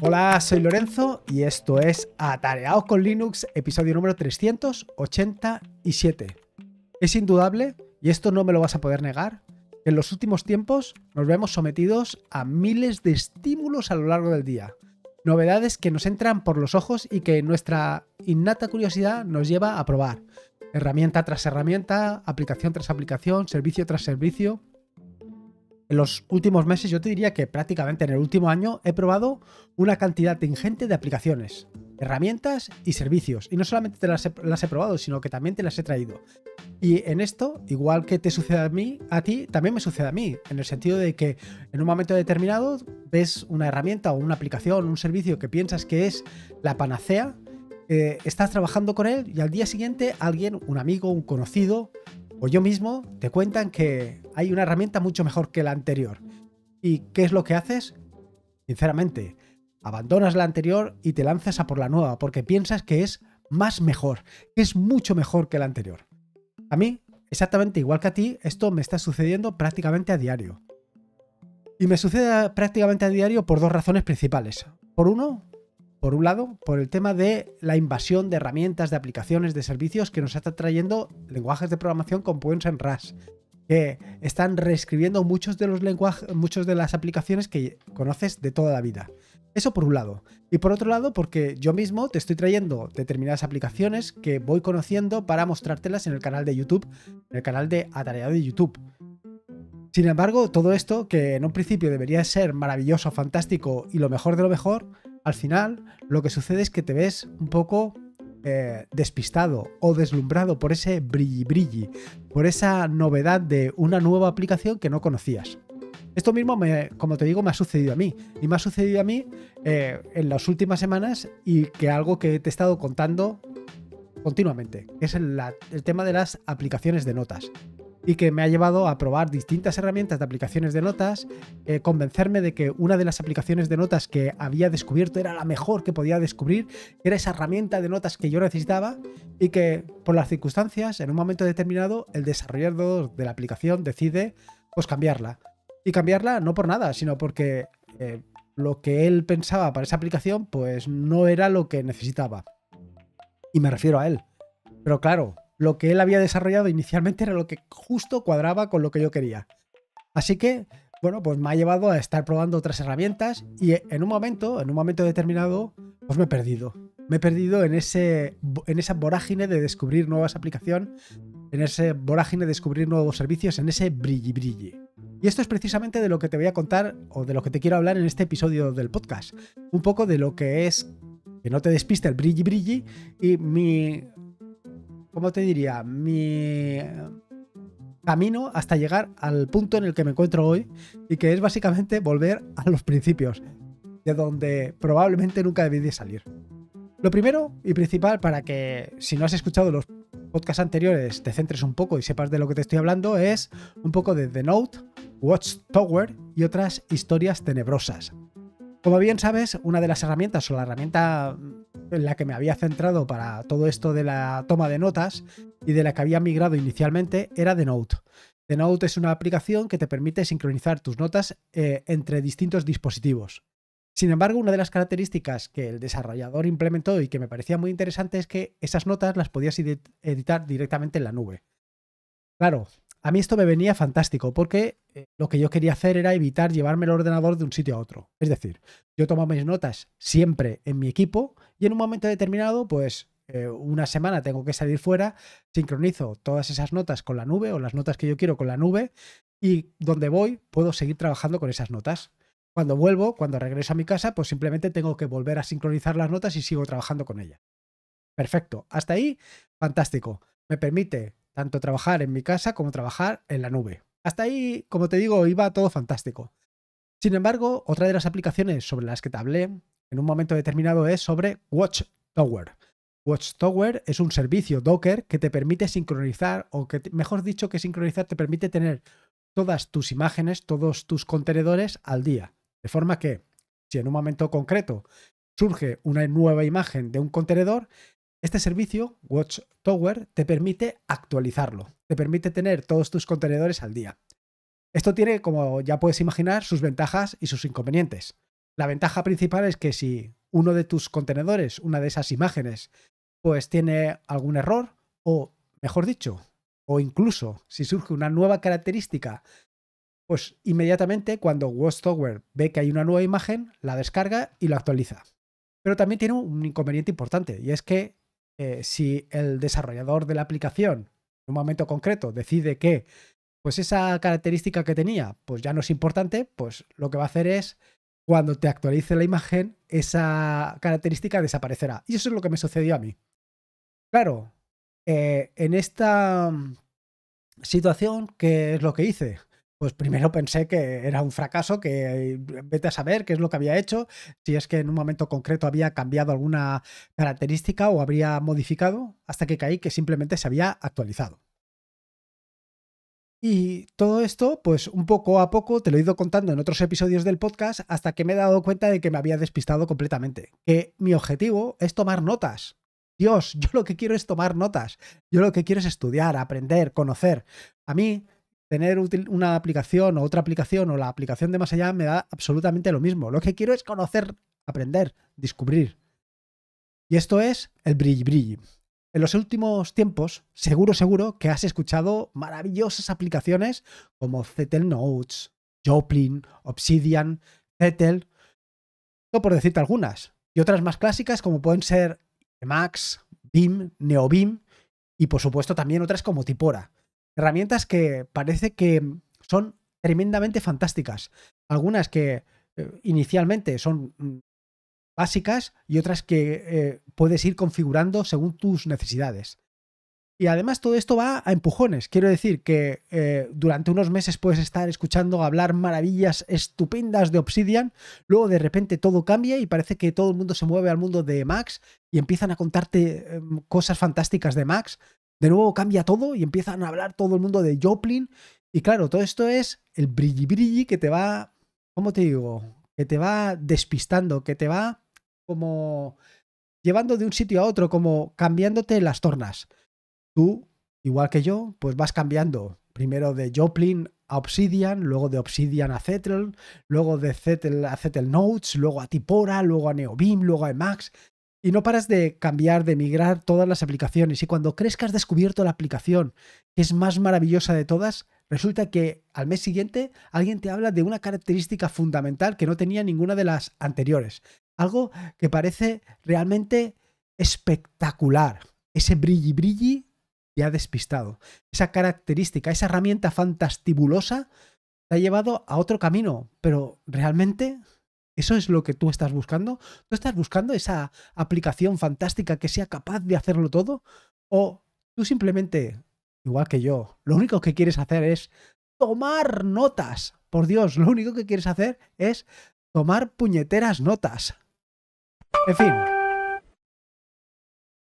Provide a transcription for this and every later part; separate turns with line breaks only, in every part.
Hola, soy Lorenzo y esto es Atareados con Linux, episodio número 387. Es indudable, y esto no me lo vas a poder negar, que en los últimos tiempos nos vemos sometidos a miles de estímulos a lo largo del día. Novedades que nos entran por los ojos y que nuestra innata curiosidad nos lleva a probar. Herramienta tras herramienta, aplicación tras aplicación, servicio tras servicio, en los últimos meses, yo te diría que prácticamente en el último año he probado una cantidad ingente de aplicaciones, herramientas y servicios. Y no solamente te las he, probado, sino que también te las he traído. Y en esto, igual que te sucede a mí, a ti también me sucede a mí, en el sentido de que en un momento determinado ves una herramienta o una aplicación, un servicio que piensas que es la panacea, eh, estás trabajando con él y al día siguiente alguien, un amigo, un conocido, o yo mismo, te cuentan que hay una herramienta mucho mejor que la anterior. ¿Y qué es lo que haces? Sinceramente, abandonas la anterior y te lanzas a por la nueva porque piensas que es más mejor, que es mucho mejor que la anterior. A mí, exactamente igual que a ti, esto me está sucediendo prácticamente a diario. Y me sucede prácticamente a diario por dos razones principales. Por uno, por un lado, por el tema de la invasión de herramientas, de aplicaciones, de servicios que nos está trayendo lenguajes de programación con pueden en RAS, que están reescribiendo muchos de los lenguajes, muchas de las aplicaciones que conoces de toda la vida. Eso por un lado. Y por otro lado, porque yo mismo te estoy trayendo determinadas aplicaciones que voy conociendo para mostrártelas en el canal de YouTube, en el canal de Atareado de YouTube. Sin embargo, todo esto, que en un principio debería ser maravilloso, fantástico y lo mejor de lo mejor, al final lo que sucede es que te ves un poco eh, despistado o deslumbrado por ese brilli brilli, por esa novedad de una nueva aplicación que no conocías. Esto mismo, me, como te digo, me ha sucedido a mí. Y me ha sucedido a mí eh, en las últimas semanas y que algo que te he estado contando continuamente, es el tema de las aplicaciones de notas y que me ha llevado a probar distintas herramientas de aplicaciones de notas, eh, convencerme de que una de las aplicaciones de notas que había descubierto era la mejor que podía descubrir, era esa herramienta de notas que yo necesitaba y que por las circunstancias, en un momento determinado, el desarrollador de la aplicación decide pues cambiarla. Y cambiarla no por nada, sino porque eh, lo que él pensaba para esa aplicación pues no era lo que necesitaba. Y me refiero a él. Pero claro, lo que él había desarrollado inicialmente era lo que justo cuadraba con lo que yo quería. Así que, bueno, pues me ha llevado a estar probando otras herramientas y en un momento, en un momento determinado, pues me he perdido. Me he perdido en, ese, en esa vorágine de descubrir nuevas aplicaciones, en ese vorágine de descubrir nuevos servicios, en ese brilli brilli. Y esto es precisamente de lo que te voy a contar o de lo que te quiero hablar en este episodio del podcast. Un poco de lo que es que no te despiste el brilli brilli y mi ¿cómo te diría? Mi camino hasta llegar al punto en el que me encuentro hoy y que es básicamente volver a los principios, de donde probablemente nunca debí de salir. Lo primero y principal para que, si no has escuchado los podcasts anteriores, te centres un poco y sepas de lo que te estoy hablando, es un poco de The Note, Watchtower y otras historias tenebrosas. Como bien sabes, una de las herramientas o la herramienta mm, en la que me había centrado para todo esto de la toma de notas y de la que había migrado inicialmente era The Note. The Note es una aplicación que te permite sincronizar tus notas eh, entre distintos dispositivos. Sin embargo, una de las características que el desarrollador implementó y que me parecía muy interesante es que esas notas las podías editar directamente en la nube. Claro, a mí esto me venía fantástico porque eh, lo que yo quería hacer era evitar llevarme el ordenador de un sitio a otro. Es decir, yo tomo mis notas siempre en mi equipo y en un momento determinado, pues eh, una semana tengo que salir fuera, sincronizo todas esas notas con la nube o las notas que yo quiero con la nube y donde voy puedo seguir trabajando con esas notas. Cuando vuelvo, cuando regreso a mi casa, pues simplemente tengo que volver a sincronizar las notas y sigo trabajando con ellas. Perfecto, hasta ahí, fantástico. Me permite tanto trabajar en mi casa como trabajar en la nube. Hasta ahí, como te digo, iba todo fantástico. Sin embargo, otra de las aplicaciones sobre las que te hablé en un momento determinado es sobre Watchtower. Watchtower es un servicio Docker que te permite sincronizar, o que, mejor dicho que sincronizar, te permite tener todas tus imágenes, todos tus contenedores al día. De forma que, si en un momento concreto surge una nueva imagen de un contenedor, este servicio, Watchtower, te permite actualizarlo, te permite tener todos tus contenedores al día. Esto tiene, como ya puedes imaginar, sus ventajas y sus inconvenientes. La ventaja principal es que si uno de tus contenedores, una de esas imágenes, pues tiene algún error, o mejor dicho, o incluso si surge una nueva característica, pues inmediatamente cuando Watchtower ve que hay una nueva imagen, la descarga y lo actualiza. Pero también tiene un inconveniente importante, y es que eh, si el desarrollador de la aplicación en un momento concreto decide que pues esa característica que tenía pues ya no es importante, pues lo que va a hacer es cuando te actualice la imagen esa característica desaparecerá. Y eso es lo que me sucedió a mí. Claro, eh, en esta mm, situación, ¿qué es lo que hice? pues primero pensé que era un fracaso, que eh, vete a saber qué es lo que había hecho, si es que en un momento concreto había cambiado alguna característica o habría modificado, hasta que caí que simplemente se había actualizado. Y todo esto, pues un poco a poco, te lo he ido contando en otros episodios del podcast, hasta que me he dado cuenta de que me había despistado completamente, que mi objetivo es tomar notas. Dios, yo lo que quiero es tomar notas, yo lo que quiero es estudiar, aprender, conocer. A mí tener una aplicación o otra aplicación o la aplicación de más allá me da absolutamente lo mismo. Lo que quiero es conocer, aprender, descubrir. Y esto es el brilli brilli. En los últimos tiempos, seguro, seguro que has escuchado maravillosas aplicaciones como Zettel Notes, Joplin, Obsidian, Zettel, por decirte algunas, y otras más clásicas como pueden ser Emacs, BIM, Neovim y por supuesto también otras como Tipora. Herramientas que parece que son tremendamente fantásticas. Algunas que eh, inicialmente son mm, básicas y otras que eh, puedes ir configurando según tus necesidades. Y además todo esto va a empujones. Quiero decir que eh, durante unos meses puedes estar escuchando hablar maravillas estupendas de Obsidian, luego de repente todo cambia y parece que todo el mundo se mueve al mundo de Max y empiezan a contarte em, cosas fantásticas de Max, de nuevo cambia todo y empiezan a hablar todo el mundo de Joplin. Y claro, todo esto es el brilli brilli que te va, ¿cómo te digo? Que te va despistando, que te va como llevando de un sitio a otro, como cambiándote las tornas. Tú, igual que yo, pues vas cambiando. Primero de Joplin a Obsidian, luego de Obsidian a Zettel, luego de Zettel a Zettel Notes, luego a Tipora, luego a Neobeam, luego a Emacs y no paras de cambiar, de migrar todas las aplicaciones. Y cuando crees que has descubierto la aplicación que es más maravillosa de todas, resulta que al mes siguiente alguien te habla de una característica fundamental que no tenía ninguna de las anteriores. Algo que parece realmente espectacular. Ese brilli brilli te ha despistado. Esa característica, esa herramienta fantastibulosa te ha llevado a otro camino, pero realmente ¿Eso es lo que tú estás buscando? ¿Tú estás buscando esa aplicación fantástica que sea capaz de hacerlo todo? ¿O tú simplemente, igual que yo, lo único que quieres hacer es tomar notas? Por Dios, lo único que quieres hacer es tomar puñeteras notas. En fin.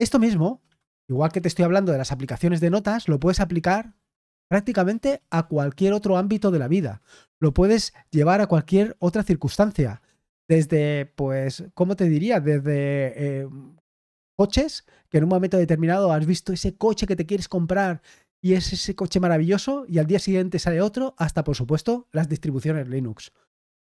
Esto mismo, igual que te estoy hablando de las aplicaciones de notas, lo puedes aplicar prácticamente a cualquier otro ámbito de la vida. Lo puedes llevar a cualquier otra circunstancia desde, pues, ¿cómo te diría? Desde eh, coches, que en un momento determinado has visto ese coche que te quieres comprar y es ese coche maravilloso y al día siguiente sale otro, hasta, por supuesto, las distribuciones Linux.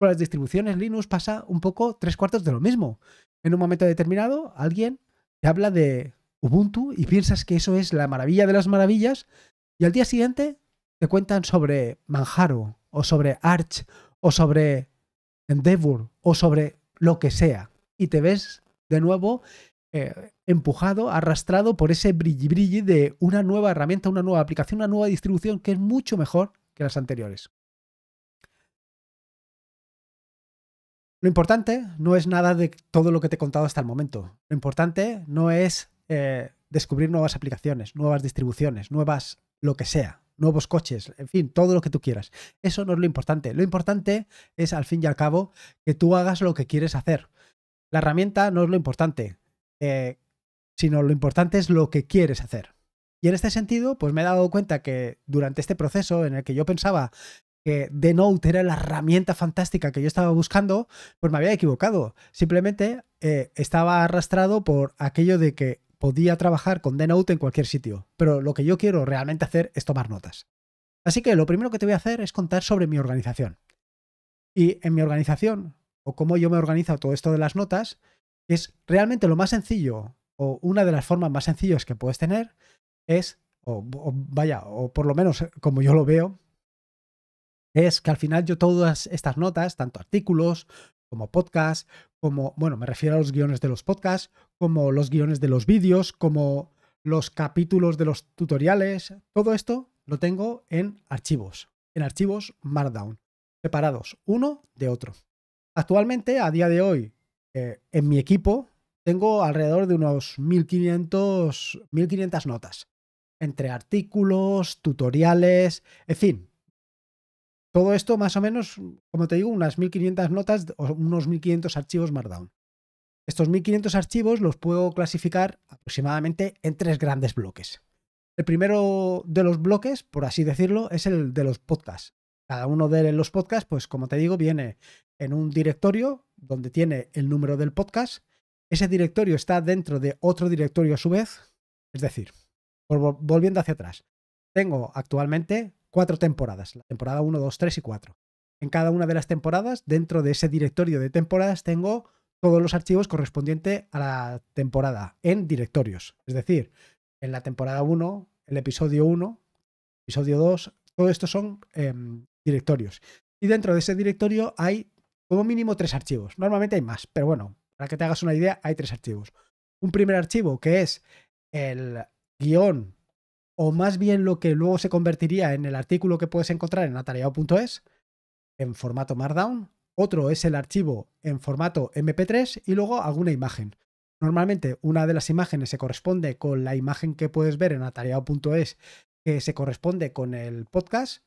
Con las distribuciones Linux pasa un poco tres cuartos de lo mismo. En un momento determinado, alguien te habla de Ubuntu y piensas que eso es la maravilla de las maravillas y al día siguiente te cuentan sobre Manjaro o sobre Arch o sobre Endeavor o sobre lo que sea. Y te ves de nuevo eh, empujado, arrastrado por ese brilli brilli de una nueva herramienta, una nueva aplicación, una nueva distribución que es mucho mejor que las anteriores. Lo importante no es nada de todo lo que te he contado hasta el momento. Lo importante no es eh, descubrir nuevas aplicaciones, nuevas distribuciones, nuevas lo que sea nuevos coches, en fin, todo lo que tú quieras. Eso no es lo importante. Lo importante es, al fin y al cabo, que tú hagas lo que quieres hacer. La herramienta no es lo importante, eh, sino lo importante es lo que quieres hacer. Y en este sentido, pues me he dado cuenta que durante este proceso en el que yo pensaba que The Note era la herramienta fantástica que yo estaba buscando, pues me había equivocado. Simplemente eh, estaba arrastrado por aquello de que podía trabajar con Denote en cualquier sitio, pero lo que yo quiero realmente hacer es tomar notas. Así que lo primero que te voy a hacer es contar sobre mi organización. Y en mi organización, o cómo yo me organizo todo esto de las notas, es realmente lo más sencillo, o una de las formas más sencillas que puedes tener, es, o, o vaya, o por lo menos eh, como yo lo veo, es que al final yo todas estas notas, tanto artículos como podcast, como, bueno, me refiero a los guiones de los podcasts, como los guiones de los vídeos, como los capítulos de los tutoriales, todo esto lo tengo en archivos, en archivos Markdown, separados uno de otro. Actualmente, a día de hoy, eh, en mi equipo tengo alrededor de unos 1500, 1500 notas, entre artículos, tutoriales, en fin, todo esto más o menos, como te digo, unas 1500 notas o unos 1500 archivos Markdown. Estos 1500 archivos los puedo clasificar aproximadamente en tres grandes bloques. El primero de los bloques, por así decirlo, es el de los podcasts. Cada uno de los podcasts, pues como te digo, viene en un directorio donde tiene el número del podcast. Ese directorio está dentro de otro directorio a su vez. Es decir, volviendo hacia atrás, tengo actualmente cuatro temporadas, la temporada 1, 2, 3 y 4. En cada una de las temporadas, dentro de ese directorio de temporadas, tengo todos los archivos correspondientes a la temporada en directorios. Es decir, en la temporada 1, el episodio 1, episodio 2, todo esto son em, directorios. Y dentro de ese directorio hay como mínimo tres archivos. Normalmente hay más, pero bueno, para que te hagas una idea, hay tres archivos. Un primer archivo que es el guión o más bien lo que luego se convertiría en el artículo que puedes encontrar en atareado.es en formato Markdown, otro es el archivo en formato MP3 y luego alguna imagen. Normalmente una de las imágenes se corresponde con la imagen que puedes ver en atareado.es que se corresponde con el podcast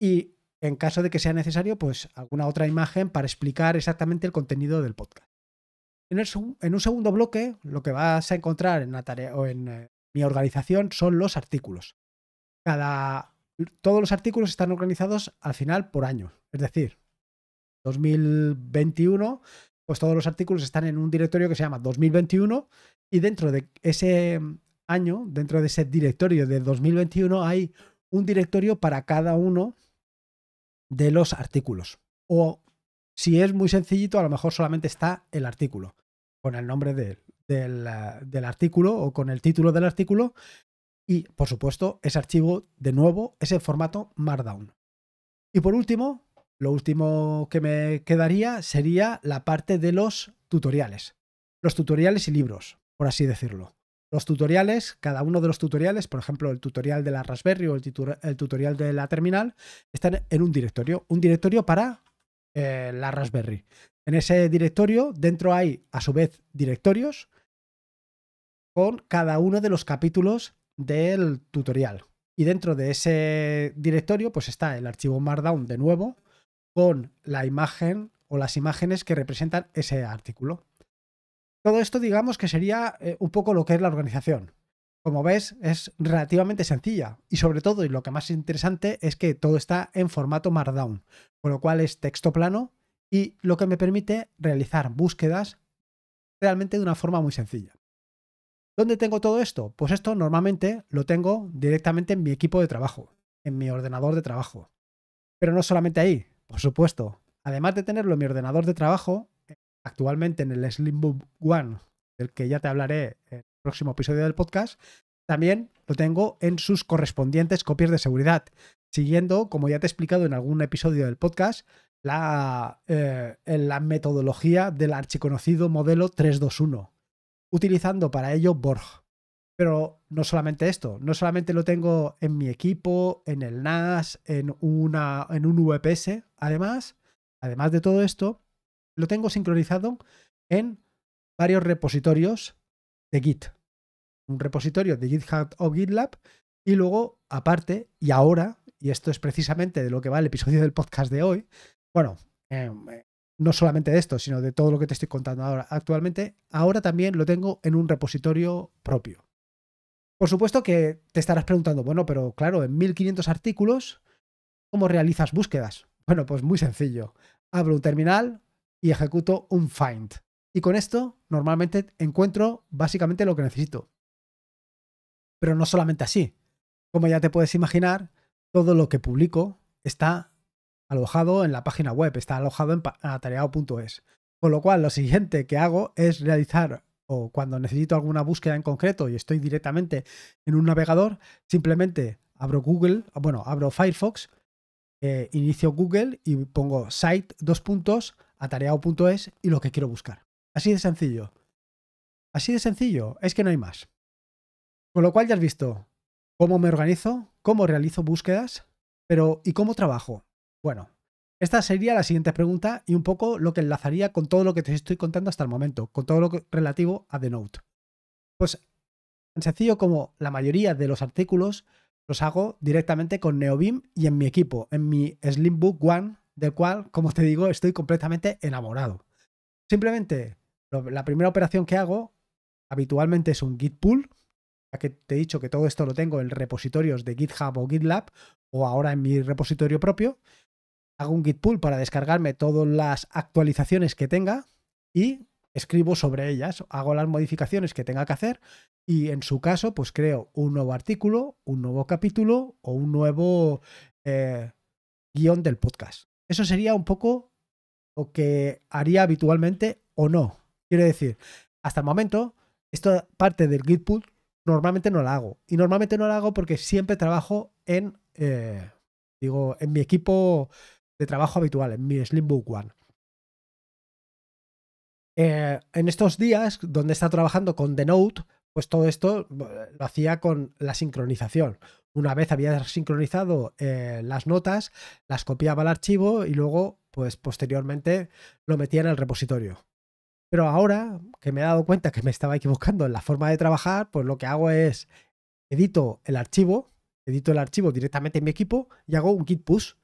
y en caso de que sea necesario, pues alguna otra imagen para explicar exactamente el contenido del podcast. En, un segundo bloque, lo que vas a encontrar en, tarea en eh, mi organización son los artículos. Cada, todos los artículos están organizados al final por año. Es decir, 2021, pues todos los artículos están en un directorio que se llama 2021 y dentro de ese año, dentro de ese directorio de 2021 hay un directorio para cada uno de los artículos. O si es muy sencillito, a lo mejor solamente está el artículo con el nombre de, Ah, del, artículo o con el título del artículo y, por supuesto, ese archivo de nuevo, ese formato Markdown. Y por último, lo último que me quedaría sería la parte de los tutoriales. Los tutoriales y libros, por así decirlo. Los tutoriales, cada uno de los tutoriales, por ejemplo, el tutorial de la Raspberry o el, tutorial de la terminal, están en un directorio. Un directorio para eh, la Raspberry. En ese directorio, dentro hay a su vez directorios con cada uno de los capítulos del tutorial. Y dentro de ese directorio, pues está el archivo Markdown de nuevo con la imagen o las imágenes que representan ese artículo. Todo esto, digamos que sería eh, un poco lo que es la organización. Como ves, es relativamente sencilla y sobre todo, y lo que más es interesante, es que todo está en formato Markdown, con lo cual es texto plano y lo que me permite realizar búsquedas realmente de una forma muy sencilla. ¿Dónde tengo todo esto? Pues esto normalmente lo tengo directamente en mi equipo de trabajo, en mi ordenador de trabajo. Pero no solamente ahí, por supuesto. Además de tenerlo en mi ordenador de trabajo, eh, actualmente en el Slimbook One, del que ya te hablaré en el próximo episodio del podcast, también lo tengo en sus correspondientes copias de seguridad, siguiendo, como ya te he explicado en algún episodio del podcast, la, eh, la metodología del archiconocido modelo 321, utilizando para ello Borg. Pero no solamente esto, no solamente lo tengo en mi equipo, en el NAS, en, una, en un VPS, además, además de todo esto, lo tengo sincronizado en varios repositorios de Git. Un repositorio de GitHub o GitLab y luego, aparte, y ahora, y esto es precisamente de lo que va el episodio del podcast de hoy, bueno, em, eh, no solamente de esto, sino de todo lo que te estoy contando ahora actualmente, ahora también lo tengo en un repositorio propio. Por supuesto que te estarás preguntando, bueno, pero claro, en 1500 artículos, ¿cómo realizas búsquedas? Bueno, pues muy sencillo. Abro un terminal y ejecuto un find. Y con esto normalmente encuentro básicamente lo que necesito. Pero no solamente así. Como ya te puedes imaginar, todo lo que publico está alojado en la página web, está alojado en atareado.es. Con lo cual, lo siguiente que hago es realizar, o cuando necesito alguna búsqueda en concreto y estoy directamente en un navegador, simplemente abro Google, ah, bueno, abro Firefox, eh, inicio Google y pongo site dos puntos atareado.es y lo que quiero buscar. Así de sencillo. Así de sencillo, es que no hay más. Con lo cual ya has visto cómo me organizo, cómo realizo búsquedas, pero ¿y cómo trabajo? Bueno, esta sería la siguiente pregunta y un poco lo que enlazaría con todo lo que te estoy contando hasta el momento, con todo lo relativo a The Note. Pues tan sencillo como la mayoría de los artículos los hago directamente con NeoBeam y en mi equipo, en mi Slimbook One, del cual, como te digo, estoy completamente enamorado. Simplemente, la primera operación que hago habitualmente es un Git pull, ya que te he dicho que todo esto lo tengo en repositorios de GitHub o GitLab, o ahora en mi repositorio propio, hago un git pull para descargarme todas las actualizaciones que tenga y escribo sobre ellas, hago las modificaciones que tenga que hacer y en su caso pues creo un nuevo artículo, un nuevo capítulo o un nuevo eh, guión del podcast. Eso sería un poco lo que haría habitualmente o no. Quiero decir, hasta el momento, esta parte del git pull normalmente no la hago. Y normalmente no la hago porque siempre trabajo en, eh, digo, en mi equipo de trabajo habitual, en mi Slimbook One. Eh, en estos días, donde está trabajando con The Note, pues todo esto eh, lo hacía con la sincronización. Una vez había sincronizado eh, las notas, las copiaba al archivo y luego, pues posteriormente, lo metía en el repositorio. Pero ahora que me he dado cuenta que me estaba equivocando en la forma de trabajar, pues lo que hago es edito el archivo, edito el archivo directamente en mi equipo y hago un git push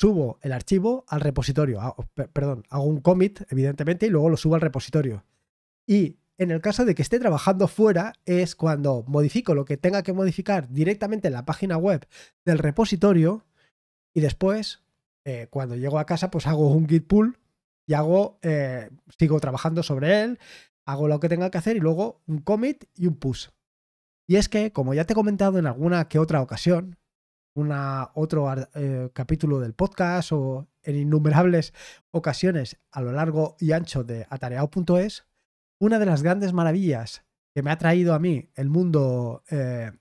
subo el archivo al repositorio, ah, oh, perdón, hago un commit, evidentemente, y luego lo subo al repositorio. Y en el caso de que esté trabajando fuera, es cuando modifico lo que tenga que modificar directamente en la página web del repositorio y después, eh, cuando llego a casa, pues hago un git pull y hago, eh, sigo trabajando sobre él, hago lo que tenga que hacer y luego un commit y un push. Y es que, como ya te he comentado en alguna que otra ocasión, una, otro eh, capítulo del podcast o en innumerables ocasiones a lo largo y ancho de atareado.es, una de las grandes maravillas que me ha traído a mí el mundo, eh,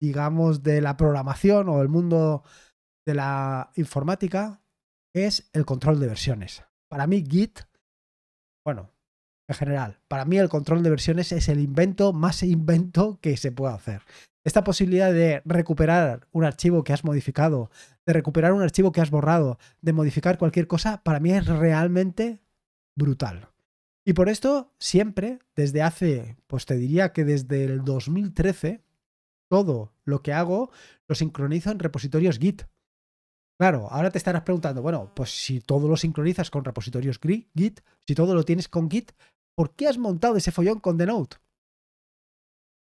digamos, de la programación o el mundo de la informática es el control de versiones. Para mí Git, bueno, en general, para mí el control de versiones es el invento más invento que se pueda hacer esta posibilidad de recuperar un archivo que has modificado, de recuperar un archivo que has borrado, de modificar cualquier cosa, para mí es realmente brutal. Y por esto siempre, desde hace, pues te diría que desde el 2013, todo lo que hago lo sincronizo en repositorios Git. Claro, ahora te estarás preguntando, bueno, pues si todo lo sincronizas con repositorios Git, si todo lo tienes con Git, ¿por qué has montado ese follón con The Note?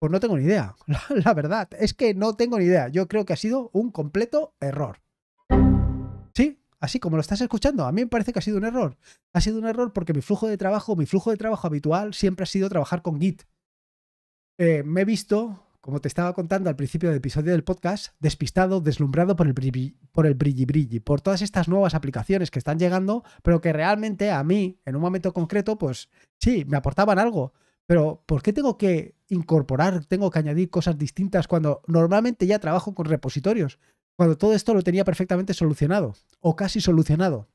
Pues no tengo ni idea. La, verdad, es que no tengo ni idea. Yo creo que ha sido un completo error. Sí, así como lo estás escuchando, a mí me parece que ha sido un error. Ha sido un error porque mi flujo de trabajo, mi flujo de trabajo habitual siempre ha sido trabajar con Git. Eh, me he visto, como te estaba contando al principio del episodio del podcast, despistado, deslumbrado por el, por el brilli brilli, por todas estas nuevas aplicaciones que están llegando, pero que realmente a mí, en un momento concreto, pues sí, me aportaban algo. Pero ¿por qué tengo que incorporar, tengo que añadir cosas distintas cuando normalmente ya trabajo con repositorios? Cuando todo esto lo tenía perfectamente solucionado o casi solucionado.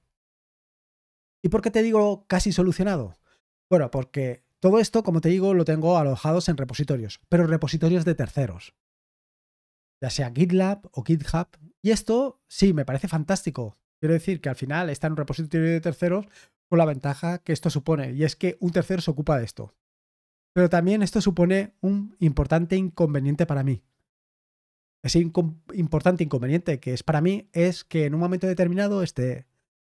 ¿Y por qué te digo casi solucionado? Bueno, porque todo esto, como te digo, lo tengo alojados en repositorios, pero repositorios de terceros. Ya sea GitLab o GitHub. Y esto, sí, me parece fantástico. Quiero decir que al final está en un repositorio de terceros con la ventaja que esto supone, y es que un tercero se ocupa de esto. Pero también esto supone un importante inconveniente para mí. Ese importante inconveniente que es para mí es que en un momento determinado este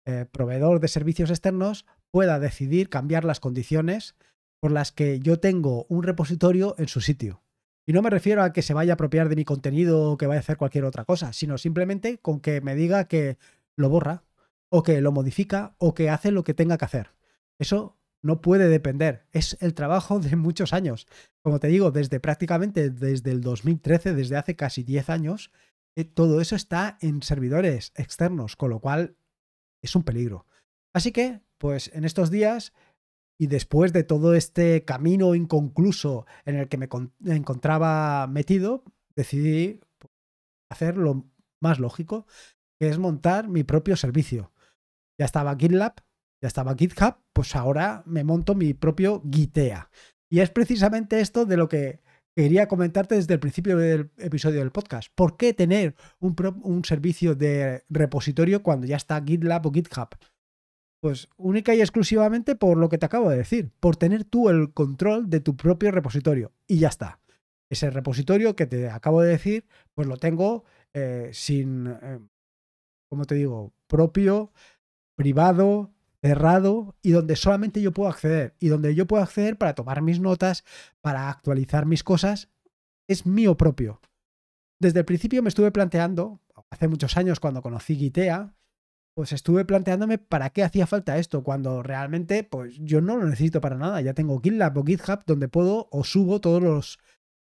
eh, proveedor de servicios externos pueda decidir cambiar las condiciones por las que yo tengo un repositorio en su sitio. Y no me refiero a que se vaya a apropiar de mi contenido o que vaya a hacer cualquier otra cosa, sino simplemente con que me diga que lo borra o que lo modifica o que hace lo que tenga que hacer. Eso no puede depender. Es el trabajo de muchos años. Como te digo, desde prácticamente desde el 2013, desde hace casi 10 años, eh, todo eso está en servidores externos, con lo cual es un peligro. Así que, pues en estos días y después de todo este camino inconcluso en el que me encontraba metido, decidí hacer lo más lógico, que es montar mi propio servicio. Ya estaba GitLab, ya estaba GitHub, pues ahora me monto mi propio Gitea. Y es precisamente esto de lo que quería comentarte desde el principio del episodio del podcast. ¿Por qué tener un, servicio de repositorio cuando ya está GitLab o GitHub? Pues única y exclusivamente por lo que te acabo de decir, por tener tú el control de tu propio repositorio. Y ya está. Ese repositorio que te acabo de decir, pues lo tengo eh, sin, eh, ¿cómo te digo? Propio, privado, cerrado y donde solamente yo puedo acceder y donde yo puedo acceder para tomar mis notas, para actualizar mis cosas, es mío propio. Desde el principio me estuve planteando, hace muchos años cuando conocí Gitea, pues estuve planteándome para qué hacía falta esto, cuando realmente pues yo no lo necesito para nada, ya tengo GitLab o GitHub donde puedo o subo todos los,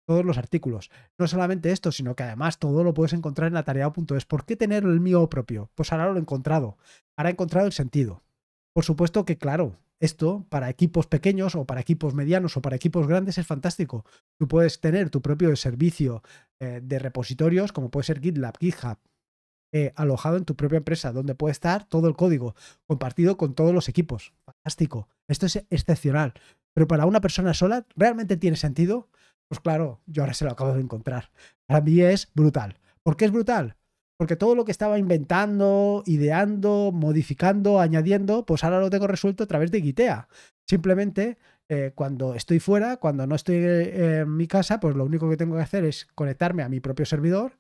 todos los artículos. No solamente esto, sino que además todo lo puedes encontrar en la tarea.es ¿Por qué tener el mío propio? Pues ahora lo he encontrado, ahora he encontrado el sentido. Por supuesto que, claro, esto para equipos pequeños o para equipos medianos o para equipos grandes es fantástico. Tú puedes tener tu propio servicio eh, de repositorios, como puede ser GitLab, GitHub, eh, alojado en tu propia empresa, donde puede estar todo el código compartido con todos los equipos. Fantástico. Esto es excepcional. Pero para una persona sola, ¿realmente tiene sentido? Pues claro, yo ahora se lo acabo de encontrar. Para mí es brutal. ¿Por qué es brutal? porque todo lo que estaba inventando, ideando, modificando, añadiendo, pues ahora lo tengo resuelto a través de Gitea. Simplemente eh, cuando estoy fuera, cuando no estoy eh, en mi casa, pues lo único que tengo que hacer es conectarme a mi propio servidor,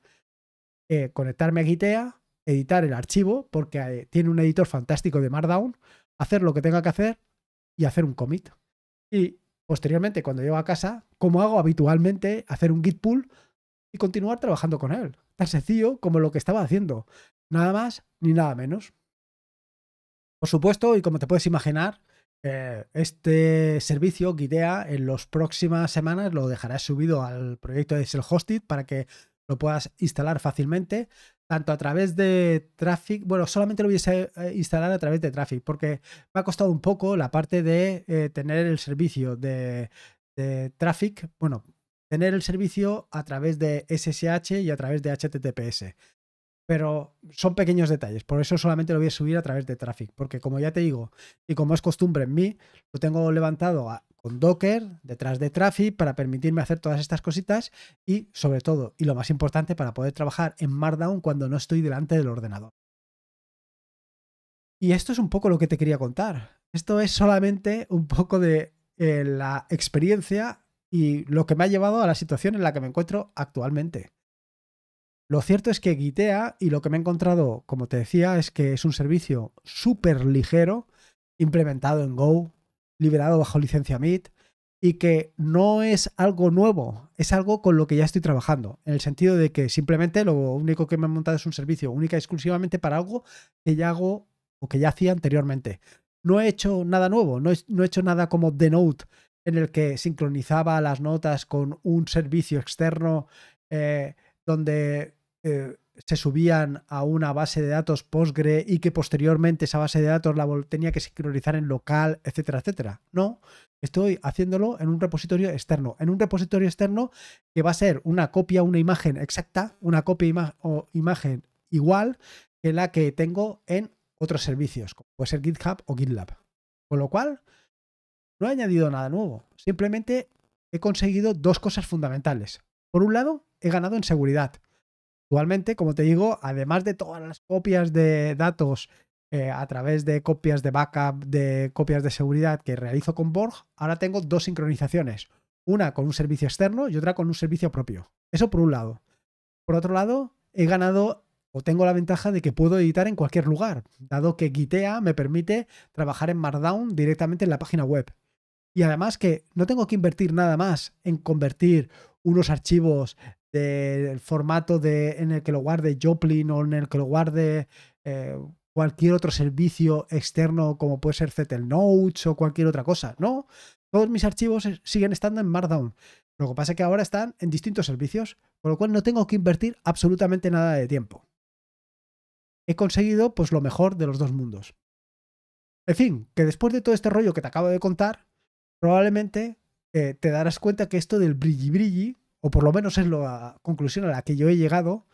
eh, conectarme a Gitea, editar el archivo, porque tiene un editor fantástico de Markdown, hacer lo que tenga que hacer y hacer un commit. Y posteriormente, cuando llego a casa, como hago habitualmente, hacer un git pull y continuar trabajando con él tan sencillo como lo que estaba haciendo. Nada más ni nada menos. Por supuesto, y como te puedes imaginar, eh, este servicio, Guidea, en las próximas semanas lo dejarás subido al proyecto de Excel Hosted para que lo puedas instalar fácilmente, tanto a través de Traffic, bueno, solamente lo voy a eh, instalar a través de Traffic, porque me ha costado un poco la parte de eh, tener el servicio de, de Traffic, bueno, tener el servicio a través de SSH y a través de HTTPS. Pero son pequeños detalles, por eso solamente lo voy a subir a través de Traffic, porque como ya te digo, y como es costumbre en mí, lo tengo levantado con Docker detrás de Traffic para permitirme hacer todas estas cositas y sobre todo, y lo más importante, para poder trabajar en Markdown cuando no estoy delante del ordenador. Y esto es un poco lo que te quería contar. Esto es solamente un poco de eh, la experiencia y lo que me ha llevado a la situación en la que me encuentro actualmente. Lo cierto es que Guitea y lo que me he encontrado, como te decía, es que es un servicio súper ligero, implementado en Go, liberado bajo licencia MIT, y que no es algo nuevo, es algo con lo que ya estoy trabajando, en el sentido de que simplemente lo único que me han montado es un servicio única y exclusivamente para algo que ya hago o que ya hacía anteriormente. No he hecho nada nuevo, no he, hecho nada como The Note, en el que sincronizaba las notas con un servicio externo eh, donde eh, se subían a una base de datos Postgre y que posteriormente esa base de datos la tenía que sincronizar en local, etcétera, etcétera. No, estoy haciéndolo en un repositorio externo, en un repositorio externo que va a ser una copia, una imagen exacta, una copia o imagen igual que la que tengo en otros servicios, como puede ser GitHub o GitLab. Con lo cual, no he añadido nada nuevo, simplemente he conseguido dos cosas fundamentales. Por un lado, he ganado en seguridad. Actualmente, como te digo, además de todas las copias de datos eh, a través de copias de backup, de copias de seguridad que realizo con Borg, ahora tengo dos sincronizaciones. Una con un servicio externo y otra con un servicio propio. Eso por un lado. Por otro lado, he ganado o tengo la ventaja de que puedo editar en cualquier lugar, dado que Gitea me permite trabajar en Markdown directamente en la página web. Y además que no tengo que invertir nada más en convertir unos archivos del formato en el que lo guarde Joplin o en el que lo guarde eh, cualquier otro servicio externo como puede ser Zetel Notes o cualquier otra cosa. No, todos mis archivos siguen estando en Markdown. Lo que pasa es que ahora están en distintos servicios, con lo cual no tengo que invertir absolutamente nada de tiempo. He conseguido pues lo mejor de los dos mundos. En fin, que después de todo este rollo que te acabo de contar, probablemente eh, te darás cuenta que esto del brilli brilli, o por lo menos es la conclusión a la que yo he llegado,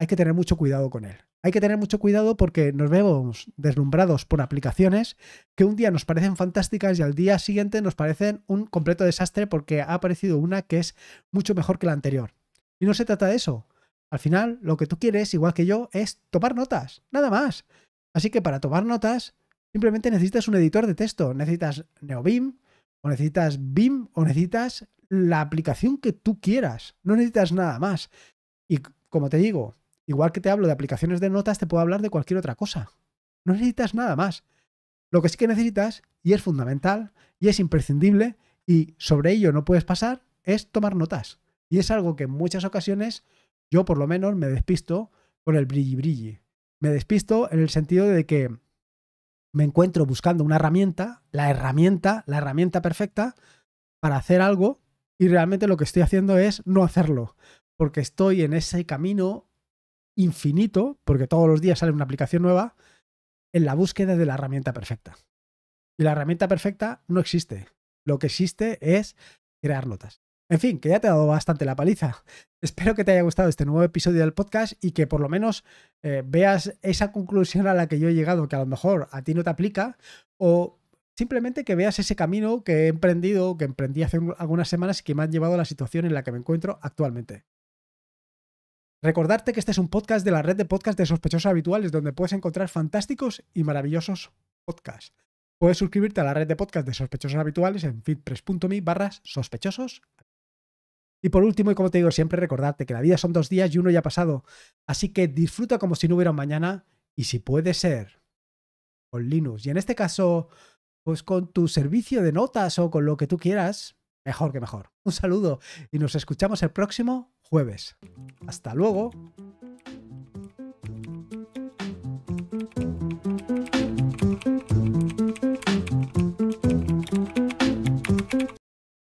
hay que tener mucho cuidado con él. Hay que tener mucho cuidado porque nos vemos deslumbrados por aplicaciones que un día nos parecen fantásticas y al día siguiente nos parecen un completo desastre porque ha aparecido una que es mucho mejor que la anterior. Y no se trata de eso. Al final, lo que tú quieres, igual que yo, es tomar notas, nada más. Así que para tomar notas, simplemente necesitas un editor de texto. Necesitas Neobim o necesitas BIM o necesitas la aplicación que tú quieras. No necesitas nada más. Y como te digo, igual que te hablo de aplicaciones de notas, te puedo hablar de cualquier otra cosa. No necesitas nada más. Lo que sí que necesitas, y es fundamental, y es imprescindible, y sobre ello no puedes pasar, es tomar notas. Y es algo que en muchas ocasiones yo por lo menos me despisto con el brilli brilli. Me despisto en el sentido de que me encuentro buscando una herramienta, la herramienta, la herramienta perfecta para hacer algo y realmente lo que estoy haciendo es no hacerlo, porque estoy en ese camino infinito, porque todos los días sale una aplicación nueva, en la búsqueda de la herramienta perfecta. Y la herramienta perfecta no existe. Lo que existe es crear notas. En fin, que ya te ha dado bastante la paliza. Espero que te haya gustado este nuevo episodio del podcast y que por lo menos eh, veas esa conclusión a la que yo he llegado, que a lo mejor a ti no te aplica, o simplemente que veas ese camino que he emprendido, que emprendí hace algunas semanas y que me ha llevado a la situación en la que me encuentro actualmente. Recordarte que este es un podcast de la red de podcasts de sospechosos habituales, donde puedes encontrar fantásticos y maravillosos podcasts. Puedes suscribirte a la red de podcasts de sospechosos habituales en feedpress.me sospechosos y por último, y como te digo siempre, recordarte que la vida son dos días y uno ya ha pasado. Así que disfruta como si no hubiera mañana y si puede ser con Linux. Y en este caso, pues con tu servicio de notas o con lo que tú quieras, mejor que mejor. Un saludo y nos escuchamos el próximo jueves. Hasta luego.